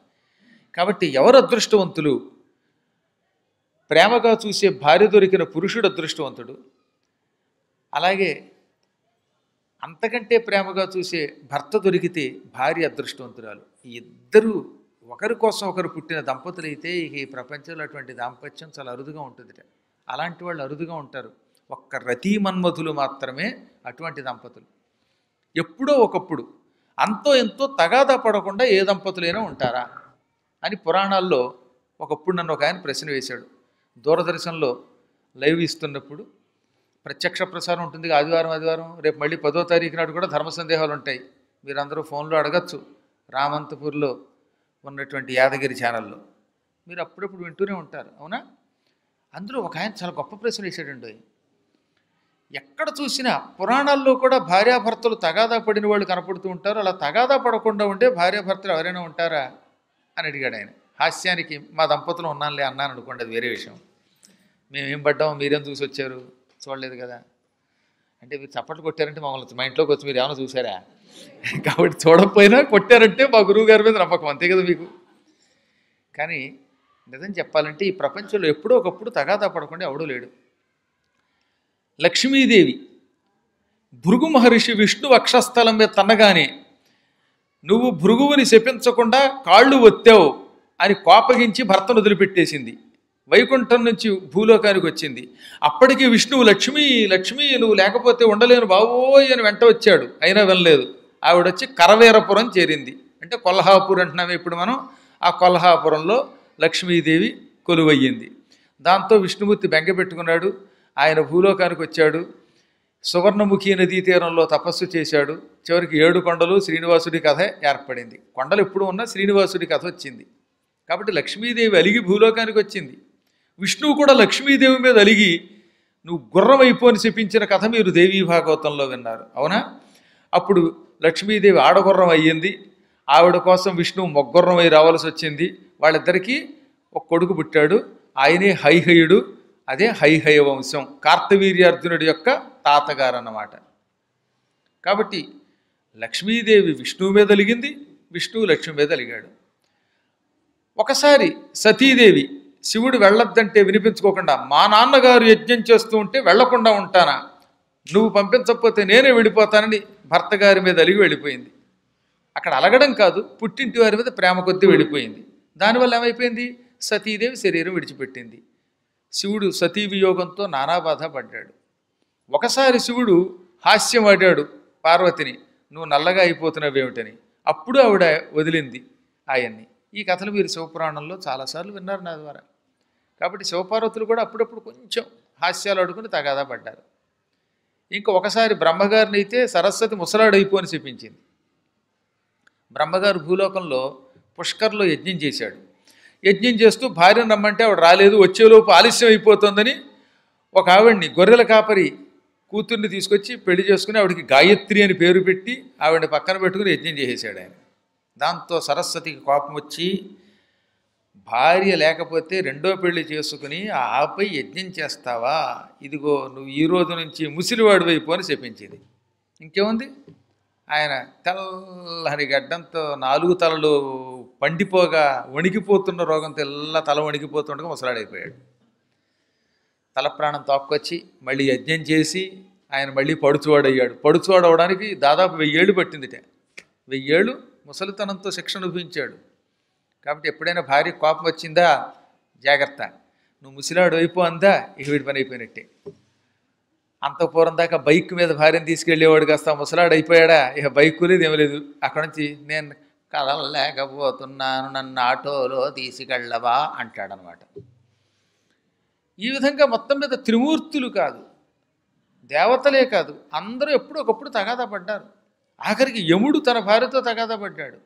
కాబట్టి ఎవరు అదృష్టవంతులు ప్రేమగా చూసే భార్య దొరికిన పురుషుడు అదృష్టవంతుడు అలాగే అంతకంటే ప్రేమగా చూసే భర్త దొరికితే భార్య అదృష్టవంతురాలు ఇద్దరు ఒకరి కోసం ఒకరు పుట్టిన దంపతులు అయితే ఈ ప్రపంచంలో అటువంటి దాంపత్యం చాలా అరుదుగా ఉంటుంది అలాంటి వాళ్ళు అరుదుగా ఉంటారు ఒక్క రతీ మన్మధులు మాత్రమే అటువంటి దంపతులు ఎప్పుడో ఒకప్పుడు అంతో ఎంతో తగాదా పడకుండా ఏ దంపతులైనా ఉంటారా అని పురాణాల్లో ఒకప్పుడు నన్ను ఒక ఆయన ప్రశ్న వేశాడు దూరదర్శన్లో లైవ్ ఇస్తున్నప్పుడు ప్రత్యక్ష ప్రసారం ఉంటుంది ఆదివారం ఆదివారం రేపు మళ్ళీ పదో తారీఖు నాడు కూడా ధర్మ సందేహాలు ఉంటాయి మీరందరూ ఫోన్లో అడగచ్చు రామంతపూర్లో ఉన్నటువంటి యాదగిరి ఛానల్లో మీరు అప్పుడప్పుడు వింటూనే ఉంటారు అవునా అందులో ఒక ఆయన చాలా గొప్ప ప్రశ్న వేసాడండి ఎక్కడ చూసినా పురాణాల్లో కూడా భార్యాభర్తలు తగాదా పడిన వాళ్ళు కనపడుతూ ఉంటారు అలా తగాదా పడకుండా ఉండే భార్యాభర్తలు ఎవరైనా ఉంటారా అని అడిగాడు ఆయన హాస్యానికి మా దంపతులు ఉన్నానులే అన్నాను అనుకోండి అది వేరే విషయం మేమేం పడ్డాము మీరేం చూసి వచ్చారు చూడలేదు కదా అంటే మీరు చప్పట్లు కొట్టారంటే మమ్మల్ని మా ఇంట్లోకి వచ్చి మీరు ఏమైనా చూసారా కాబట్టి చూడకపోయినా కొట్టారంటే మా గురువు గారి మీద నమ్మకం అంతే కదా మీకు కానీ నిజం చెప్పాలంటే ఈ ప్రపంచంలో ఎప్పుడో ఒకప్పుడు తగాదా పడకుండా ఎవడూ లేడు లక్ష్మీదేవి భృగు మహర్షి విష్ణు వక్షస్థలం మీద తన్నగానే నువ్వు భృగువుని శపించకుండా కాళ్ళు ఒత్తావు అని కోపగించి భర్తను వదిలిపెట్టేసింది వైకుంఠం నుంచి భూలోకానికి వచ్చింది అప్పటికి విష్ణువు లక్ష్మి లక్ష్మి నువ్వు లేకపోతే ఉండలేను బాబోయ్ అని వెంట వచ్చాడు అయినా వినలేదు ఆవిడొచ్చి కరవేరపురం చేరింది అంటే కొల్హాపూర్ అంటున్నామే ఇప్పుడు మనం ఆ కొల్హాపురంలో లక్ష్మీదేవి కొలువయ్యింది దాంతో విష్ణుమూర్తి బెంగ పెట్టుకున్నాడు ఆయన భూలోకానికి వచ్చాడు సువర్ణముఖి నదీ తీరంలో తపస్సు చేశాడు చివరికి ఏడు కొండలు శ్రీనివాసుడి కథ ఏర్పడింది కొండలు ఎప్పుడు ఉన్నా శ్రీనివాసుడి కథ వచ్చింది కాబట్టి లక్ష్మీదేవి అలిగి భూలోకానికి వచ్చింది విష్ణువు కూడా లక్ష్మీదేవి మీద అలిగి నువ్వు గుర్రం అయిపోని చెప్పించిన కథ మీరు దేవీ భాగవతంలో విన్నారు అవునా అప్పుడు లక్ష్మీదేవి ఆడగుర్రం అయ్యింది ఆవిడ కోసం విష్ణువు మొగ్గుర్రం అయి రావాల్సి వచ్చింది వాళ్ళిద్దరికీ ఒక కొడుకు పుట్టాడు ఆయనే హైహయుడు అదే హైహయ వంశం కార్తవీర్యార్జునుడి యొక్క తాతగారు అన్నమాట కాబట్టి లక్ష్మీదేవి విష్ణువు మీద అలిగింది విష్ణువు లక్ష్మి మీద అలిగాడు ఒకసారి సతీదేవి శివుడు వెళ్ళొద్దంటే వినిపించుకోకుండా మా నాన్నగారు యజ్ఞం చేస్తూ ఉంటే వెళ్లకుండా ఉంటానా నువ్వు పంపించకపోతే నేనే వెళ్ళిపోతానని భర్త గారి మీద అలిగి వెళ్ళిపోయింది అక్కడ అలగడం కాదు పుట్టింటి వారి మీద ప్రేమ కొద్ది వెళ్ళిపోయింది దానివల్ల ఏమైపోయింది సతీదేవి శరీరం విడిచిపెట్టింది శివుడు సతీ వియోగంతో నానా పడ్డాడు ఒకసారి శివుడు హాస్యం ఆడాడు పార్వతిని నువ్వు నల్లగా అయిపోతున్నావేమిటని అప్పుడు ఆవిడ వదిలింది ఆయన్ని ఈ కథలు మీరు శివపురాణంలో చాలాసార్లు విన్నారు నా ద్వారా కాబట్టి శివపార్వతులు కూడా అప్పుడప్పుడు కొంచెం హాస్యాలు అడుకుని తగాదా పడ్డారు ఇంకా ఒకసారి బ్రహ్మగారిని అయితే సరస్వతి ముసలాడైపోని చూపించింది బ్రహ్మగారు భూలోకంలో పుష్కర్లో యజ్ఞం చేశాడు యజ్ఞం చేస్తూ భార్యను రమ్మంటే ఆవిడ రాలేదు వచ్చేలోపు ఆలస్యం అయిపోతుందని ఒక ఆవిడ్ని గొర్రెల కాపరి కూతుర్ని తీసుకొచ్చి పెళ్లి చేసుకుని ఆవిడికి గాయత్రి అని పేరు పెట్టి ఆవిడని పక్కన పెట్టుకుని యజ్ఞం చేసేశాడు ఆయన దాంతో సరస్వతికి కోపం వచ్చి భార్య లేకపోతే రెండో పెళ్లి చేసుకుని ఆపై యజ్ఞం చేస్తావా ఇదిగో నువ్వు ఈ రోజు నుంచి ముసిలివాడు వైపు అని చెప్పించేది ఇంకేముంది ఆయన తెల్లని గడ్డంతో నాలుగు తలలు పండిపోగా వణికిపోతున్న రోగంతో ఎల్లా తల వణికిపోతుండగా ముసలాడైపోయాడు తల ప్రాణం తోక్కొచ్చి మళ్ళీ యజ్ఞం చేసి ఆయన మళ్ళీ పడుచువాడయ్యాడు పడుచువాడవడానికి దాదాపు వెయ్యేళ్ళు పట్టింది వెయ్యేళ్ళు ముసలితనంతో శిక్షణ అనుభవించాడు కాబట్టి ఎప్పుడైనా భార్య కోపం వచ్చిందా జాగ్రత్త నువ్వు ముసిలాడు అయిపో అందా ఇక వీడి పని అయిపోయినట్టే అంతఃపురం దాకా బైక్ మీద భార్యను తీసుకెళ్ళేవాడు కాస్త ముసలాడు అయిపోయాడా ఇక బైక్ లేదు ఏమీ లేదు అక్కడ నుంచి నేను కదలలేకపోతున్నాను నన్ను ఆటోలో తీసుకెళ్ళవా అంటాడనమాట ఈ విధంగా మొత్తం మీద త్రిమూర్తులు కాదు దేవతలే కాదు అందరూ ఎప్పుడు ఒకప్పుడు తగాదా పడ్డారు ఆఖరికి యముడు తన భార్యతో తగాదా పడ్డాడు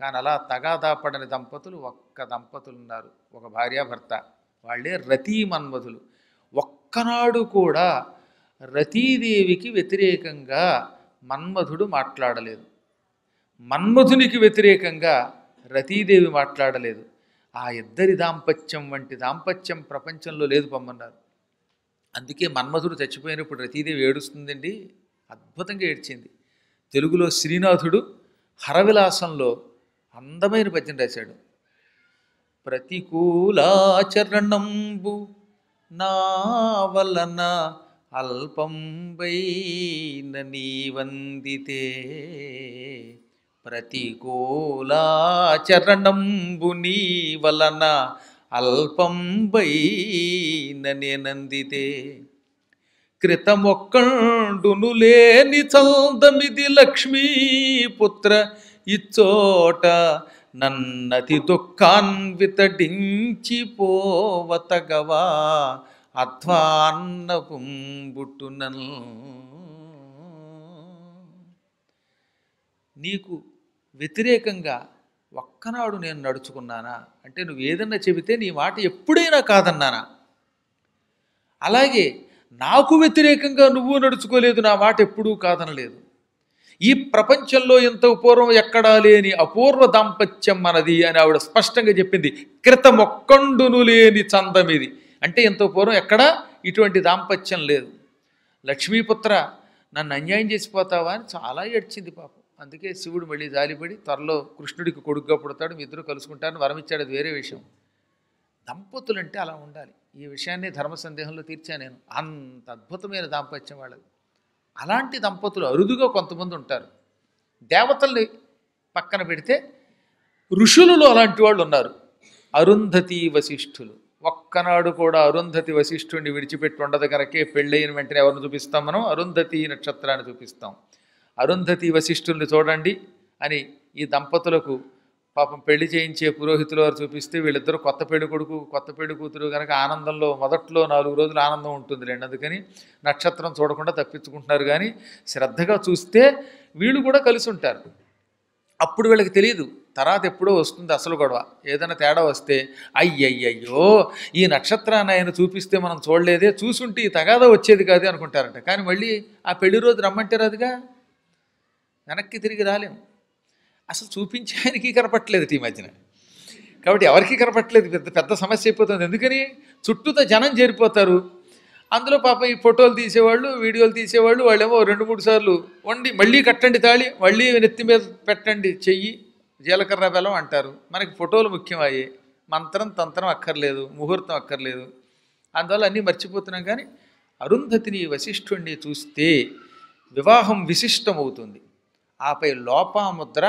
కానీ అలా తగాదాపడని దంపతులు ఒక్క దంపతులు ఉన్నారు ఒక భార్యాభర్త వాళ్ళే రతీ మన్మధులు ఒక్కనాడు కూడా రతీదేవికి వ్యతిరేకంగా మన్మధుడు మాట్లాడలేదు మన్మధునికి వ్యతిరేకంగా రతీదేవి మాట్లాడలేదు ఆ ఇద్దరి దాంపత్యం వంటి దాంపత్యం ప్రపంచంలో లేదు పొమ్మన్నారు అందుకే మన్మధుడు చచ్చిపోయినప్పుడు రతీదేవి ఏడుస్తుందండి అద్భుతంగా ఏడ్చింది తెలుగులో శ్రీనాథుడు హరవిలాసంలో అందమైన పద్యం రాశాడు ప్రతికూలాచరణంబు నా వలన అల్పంబైన నీవందితే ప్రతికూలాచరణంబు నీ వలన అల్పంబైన నేనందితే కృతమొక్కండును లేని చందమిది లక్ష్మీపుత్ర ఇచ్చోట నన్నతి దుఃఖాన్వితడించిపోవతగవా అధ్వాన్నపుంబుట్టునల్ నీకు వ్యతిరేకంగా ఒక్కనాడు నేను నడుచుకున్నానా అంటే నువ్వు ఏదన్నా చెబితే నీ మాట ఎప్పుడైనా కాదన్నానా అలాగే నాకు వ్యతిరేకంగా నువ్వు నడుచుకోలేదు నా మాట ఎప్పుడూ కాదనలేదు ఈ ప్రపంచంలో ఇంత పూర్వం ఎక్కడా లేని అపూర్వ దాంపత్యం మనది అని ఆవిడ స్పష్టంగా చెప్పింది క్రితమొక్కండును లేని చందం ఇది అంటే ఇంత పూర్వం ఎక్కడా ఇటువంటి దాంపత్యం లేదు లక్ష్మీపుత్ర నన్ను అన్యాయం చేసిపోతావా అని చాలా ఏడ్చింది పాపం అందుకే శివుడు మళ్ళీ జాలిపడి త్వరలో కృష్ణుడికి కొడుకుగా పుడతాడు మీ ఇద్దరు కలుసుకుంటారని వరం ఇచ్చాడు అది వేరే విషయం దంపతులంటే అలా ఉండాలి ఈ విషయాన్ని ధర్మ సందేహంలో తీర్చా నేను అంత అద్భుతమైన దాంపత్యం వాళ్ళది అలాంటి దంపతులు అరుదుగా కొంతమంది ఉంటారు దేవతల్ని పక్కన పెడితే ఋషులలో అలాంటి వాళ్ళు ఉన్నారు అరుంధతి వశిష్ఠులు ఒక్కనాడు కూడా అరుంధతి వశిష్ఠుని విడిచిపెట్టి ఉండదు కనుకే పెళ్ళైన వెంటనే ఎవరిని చూపిస్తాం మనం అరుంధతి నక్షత్రాన్ని చూపిస్తాం అరుంధతి వశిష్ఠుల్ని చూడండి అని ఈ దంపతులకు పాపం పెళ్లి చేయించే పురోహితుల వారు చూపిస్తే వీళ్ళిద్దరు కొత్త పెళ్లి కొడుకు కొత్త పెళ్లి కూతురు కనుక ఆనందంలో మొదట్లో నాలుగు రోజులు ఆనందం ఉంటుంది లేండి అందుకని నక్షత్రం చూడకుండా తప్పించుకుంటున్నారు కానీ శ్రద్ధగా చూస్తే వీళ్ళు కూడా కలిసి ఉంటారు అప్పుడు వీళ్ళకి తెలియదు తర్వాత ఎప్పుడో వస్తుంది అసలు గొడవ ఏదైనా తేడా వస్తే అయ్యయ్యయ్యో ఈ నక్షత్రాన్ని ఆయన చూపిస్తే మనం చూడలేదే చూసుంటే ఈ తగాద వచ్చేది కాదు అనుకుంటారంట కానీ మళ్ళీ ఆ పెళ్లి రోజు రమ్మంటారు అదిగా వెనక్కి తిరిగి రాలేము అసలు చూపించడానికి కనపట్లేదు ఈ మధ్యన కాబట్టి ఎవరికి కనపట్లేదు పెద్ద పెద్ద సమస్య అయిపోతుంది ఎందుకని చుట్టూతో జనం చేరిపోతారు అందులో పాపం ఈ ఫోటోలు తీసేవాళ్ళు వీడియోలు తీసేవాళ్ళు వాళ్ళేమో రెండు మూడు సార్లు వండి మళ్ళీ కట్టండి తాళి మళ్ళీ నెత్తి మీద పెట్టండి చెయ్యి జీలకర్ర బెలం అంటారు మనకి ఫోటోలు ముఖ్యమయ్యాయి మంత్రం తంత్రం అక్కర్లేదు ముహూర్తం అక్కర్లేదు అందువల్ల అన్నీ మర్చిపోతున్నాం కానీ అరుంధతిని వశిష్ఠుణ్ణి చూస్తే వివాహం విశిష్టమవుతుంది ఆపై లోపాముద్ర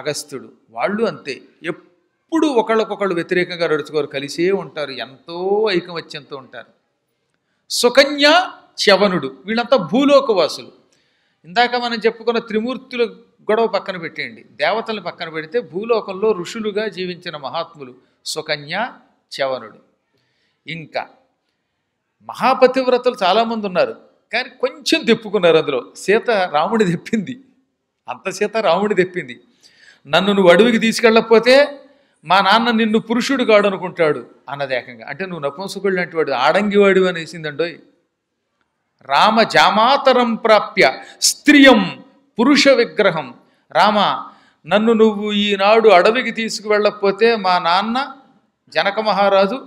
అగస్త్యుడు వాళ్ళు అంతే ఎప్పుడు ఒకళ్ళకొకళ్ళు వ్యతిరేకంగా నడుచుకోరు కలిసే ఉంటారు ఎంతో ఐకమత్యంతో ఉంటారు సుకన్య చవనుడు వీళ్ళంతా భూలోకవాసులు ఇందాక మనం చెప్పుకున్న త్రిమూర్తుల గొడవ పక్కన పెట్టేయండి దేవతలు పక్కన పెడితే భూలోకంలో ఋషులుగా జీవించిన మహాత్ములు సుకన్య చవనుడు ఇంకా మహాపతివ్రతలు చాలామంది ఉన్నారు కానీ కొంచెం తెప్పుకున్నారు అందులో సీత రాముడి తెప్పింది అంత సీత రాముడి తెప్పింది నన్ను నువ్వు అడవికి తీసుకెళ్ళకపోతే మా నాన్న నిన్ను పురుషుడు కాడు అనుకుంటాడు అన్నది ఏకంగా అంటే నువ్వు నపుంసకుడు లాంటి వాడు ఆడంగివాడు అనేసిందండోయ్ రామ జామాతరం ప్రాప్య స్త్రియం పురుష విగ్రహం రామ నన్ను నువ్వు ఈనాడు అడవికి తీసుకువెళ్ళకపోతే మా నాన్న జనక మహారాజు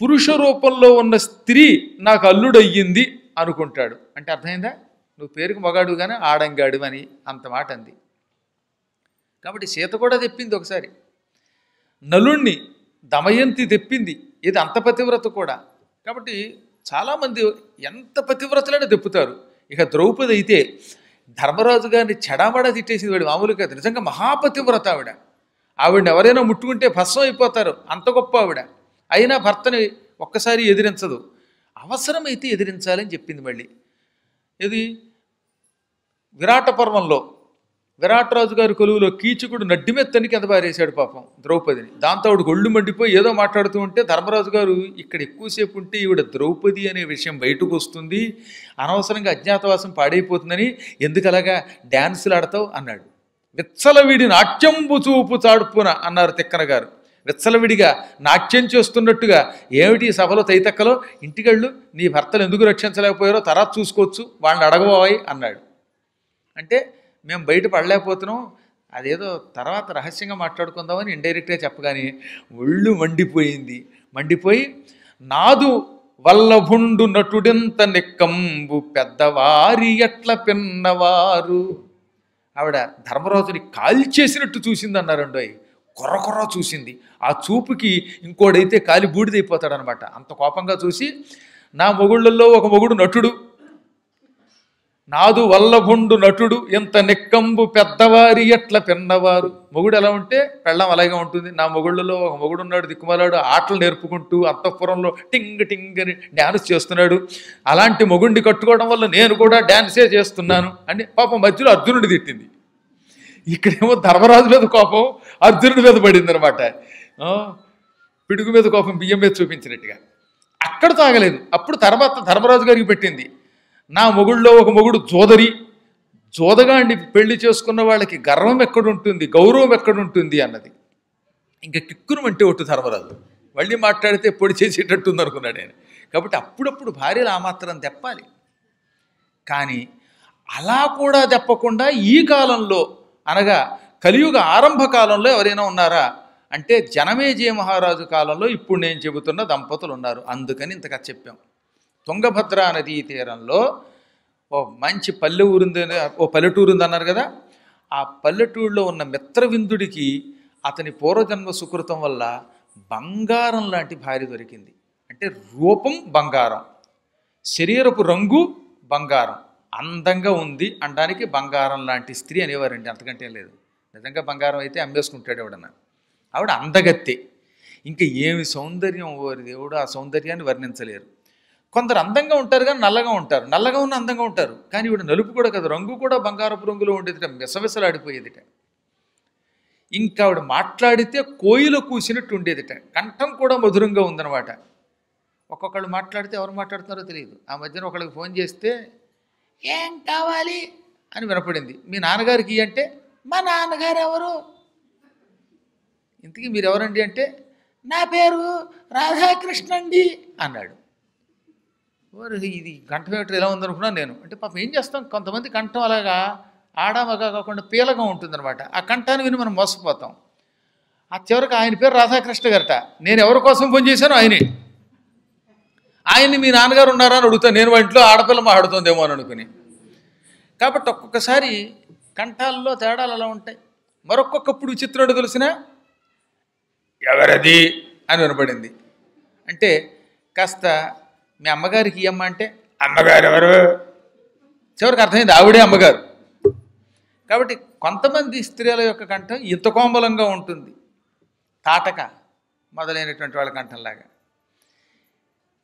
పురుష రూపంలో ఉన్న స్త్రీ నాకు అల్లుడయ్యింది అనుకుంటాడు అంటే అర్థమైందా నువ్వు పేరుకు మగాడు కానీ ఆడంగాడు అని అంత మాట అంది కాబట్టి సీత కూడా తెప్పింది ఒకసారి నలుణ్ణి దమయంతి తెప్పింది ఇది అంత పతివ్రత కూడా కాబట్టి చాలామంది ఎంత పతివ్రతలైనా తెప్పుతారు ఇక ద్రౌపది అయితే ధర్మరాజు గారిని చెడామడా తిట్టేసింది వాడు మామూలు కాదు నిజంగా మహాపతివ్రత ఆవిడ ఆవిడని ఎవరైనా ముట్టుకుంటే భస్వం అయిపోతారు అంత గొప్ప ఆవిడ అయినా భర్తని ఒక్కసారి ఎదిరించదు అవసరమైతే ఎదిరించాలని చెప్పింది మళ్ళీ ఇది విరాట పర్వంలో విరాట్రాజు గారి కొలువులో కీచకుడు నడ్డిమెత్త తనికి ఎంత బారేశాడు పాపం ద్రౌపదిని దాంతో ఆవిడ గొళ్ళు మండిపోయి ఏదో మాట్లాడుతూ ఉంటే ధర్మరాజు గారు ఇక్కడ ఎక్కువసేపు ఉంటే ఈవిడ ద్రౌపది అనే విషయం బయటకు వస్తుంది అనవసరంగా అజ్ఞాతవాసం పాడైపోతుందని ఎందుకలాగా డ్యాన్సులు ఆడతావు అన్నాడు విత్సలవిడి నాట్యంబు చూపు చాడుపున అన్నారు తిక్కన గారు విత్సలవిడిగా నాట్యం చేస్తున్నట్టుగా ఏమిటి సభలో తైతక్కలో ఇంటికళ్ళు నీ భర్తలు ఎందుకు రక్షించలేకపోయారో తర్వాత చూసుకోవచ్చు వాళ్ళని అడగబోవాయి అన్నాడు అంటే మేము బయట పడలేకపోతున్నాం అదేదో తర్వాత రహస్యంగా మాట్లాడుకుందామని ఇండైరెక్ట్గా చెప్పగానే ఒళ్ళు మండిపోయింది మండిపోయి నాదు వల్లభుండు నటుడెంత నెక్కంబు పెద్దవారి ఎట్ల పిన్నవారు ఆవిడ ధర్మరాజుని కాల్చేసినట్టు చూసింది అన్నారండి అయి కొరకొర చూసింది ఆ చూపుకి ఇంకోడైతే కాలి బూడిదైపోతాడనమాట అంత కోపంగా చూసి నా మొగుళ్ళల్లో ఒక మొగుడు నటుడు నాదు వల్లభుండు నటుడు ఎంత నిక్కంబు పెద్దవారి ఎట్ల పిన్నవారు మొగుడు ఎలా ఉంటే పెళ్ళం అలాగే ఉంటుంది నా మొగుళ్ళలో ఒక మొగుడు ఉన్నాడు దిక్కుమలాడు ఆటలు నేర్పుకుంటూ అంతఃపురంలో టింగ్ టింగ్ అని డ్యాన్స్ చేస్తున్నాడు అలాంటి మొగుడిని కట్టుకోవడం వల్ల నేను కూడా డ్యాన్సే చేస్తున్నాను అని పాపం మధ్యలో అర్జునుడు తిట్టింది ఇక్కడేమో ధర్మరాజు మీద కోపం అర్జునుడి మీద పడింది అనమాట పిడుగు మీద కోపం బియ్యం మీద చూపించినట్టుగా అక్కడ తాగలేదు అప్పుడు తర్వాత ధర్మరాజు గారికి పెట్టింది నా మొగుళ్ళో ఒక మొగుడు జోదగా అండి పెళ్లి చేసుకున్న వాళ్ళకి గర్వం ఎక్కడుంటుంది గౌరవం ఎక్కడుంటుంది అన్నది ఇంకా కిక్కును అంటే ఒట్టు ధర్మరాజు మళ్ళీ మాట్లాడితే పొడి చేసేటట్టుంది అనుకున్నాడు ఆయన కాబట్టి అప్పుడప్పుడు భార్యలు ఆ మాత్రం తెప్పాలి కానీ అలా కూడా తెప్పకుండా ఈ కాలంలో అనగా కలియుగ ఆరంభ కాలంలో ఎవరైనా ఉన్నారా అంటే జనమేజయ మహారాజు కాలంలో ఇప్పుడు నేను చెబుతున్న దంపతులు ఉన్నారు అందుకని ఇంతగా చెప్పాం తుంగభద్రా నదీ తీరంలో ఓ మంచి పల్లె ఊరుంది ఓ పల్లెటూరు ఉంది అన్నారు కదా ఆ పల్లెటూరులో ఉన్న మిత్రవిందుడికి అతని పూర్వజన్మ సుకృతం వల్ల బంగారం లాంటి భార్య దొరికింది అంటే రూపం బంగారం శరీరపు రంగు బంగారం అందంగా ఉంది అనడానికి బంగారం లాంటి స్త్రీ అనేవారండి అంతకంటే లేదు నిజంగా బంగారం అయితే అమ్మేసుకుంటాడు ఎవడన్నా ఆవిడ అందగత్తే ఇంకా ఏమి సౌందర్యం ఓరి దేవుడు ఆ సౌందర్యాన్ని వర్ణించలేరు కొందరు అందంగా ఉంటారు కానీ నల్లగా ఉంటారు నల్లగా ఉన్న అందంగా ఉంటారు కానీ ఇప్పుడు నలుపు కూడా కదా రంగు కూడా బంగారపు రంగులో ఉండేదిట మెసమెసలాడిపోయేదిట ఇంకా ఆవిడ మాట్లాడితే కోయిలో కూసినట్టు ఉండేదిట కంఠం కూడా మధురంగా ఉందన్నమాట ఒక్కొక్కళ్ళు మాట్లాడితే ఎవరు మాట్లాడుతున్నారో తెలియదు ఆ మధ్యన ఒకళ్ళకి ఫోన్ చేస్తే ఏం కావాలి అని వినపడింది మీ నాన్నగారికి అంటే మా నాన్నగారు ఎవరు ఇంతకీ మీరు ఎవరండి అంటే నా పేరు రాధాకృష్ణ అండి అన్నాడు వారు ఇది కంఠం ఫ్యాక్టరీ ఎలా ఉందనుకున్నా నేను అంటే పాపం ఏం చేస్తాం కొంతమంది కంఠం అలాగా ఆడామగా కాకుండా పీలగా ఉంటుందన్నమాట ఆ కంఠాన్ని విని మనం మోసపోతాం ఆ చివరికి ఆయన పేరు రాధాకృష్ణ గారట నేను ఎవరి కోసం ఫోన్ చేశాను ఆయనే ఆయన్ని మీ నాన్నగారు ఉన్నారా అని అడుగుతాను నేను ఇంట్లో ఆడపిల్ల మాట్లాడుతుందేమో అని అనుకుని కాబట్టి ఒక్కొక్కసారి కంఠాల్లో తేడాలు అలా ఉంటాయి మరొక్కొక్కప్పుడు చిత్రుడు తెలిసిన ఎవరది అని వినపడింది అంటే కాస్త మీ అమ్మగారికి ఈ అమ్మ అంటే అమ్మగారు ఎవరు చివరికి అర్థమైంది ఆవిడే అమ్మగారు కాబట్టి కొంతమంది స్త్రీల యొక్క కంఠం ఇంత కోమలంగా ఉంటుంది తాటక మొదలైనటువంటి వాళ్ళ కంఠంలాగా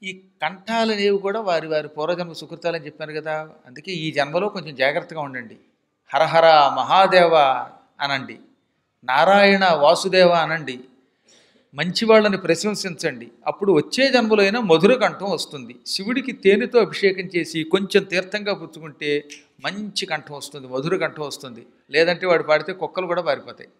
ఈ కంఠాలు అనేవి కూడా వారి వారి పూర్వజన్మ సుకృతాలని చెప్పాను కదా అందుకే ఈ జన్మలో కొంచెం జాగ్రత్తగా ఉండండి హరహర మహాదేవ అనండి నారాయణ వాసుదేవ అనండి మంచి వాళ్ళని ప్రశంసించండి అప్పుడు వచ్చే జన్మలోనైనా మధుర కంఠం వస్తుంది శివుడికి తేనెతో అభిషేకం చేసి కొంచెం తీర్థంగా పుచ్చుకుంటే మంచి కంఠం వస్తుంది మధుర కంఠం వస్తుంది లేదంటే వాడు పాడితే కుక్కలు కూడా పారిపోతాయి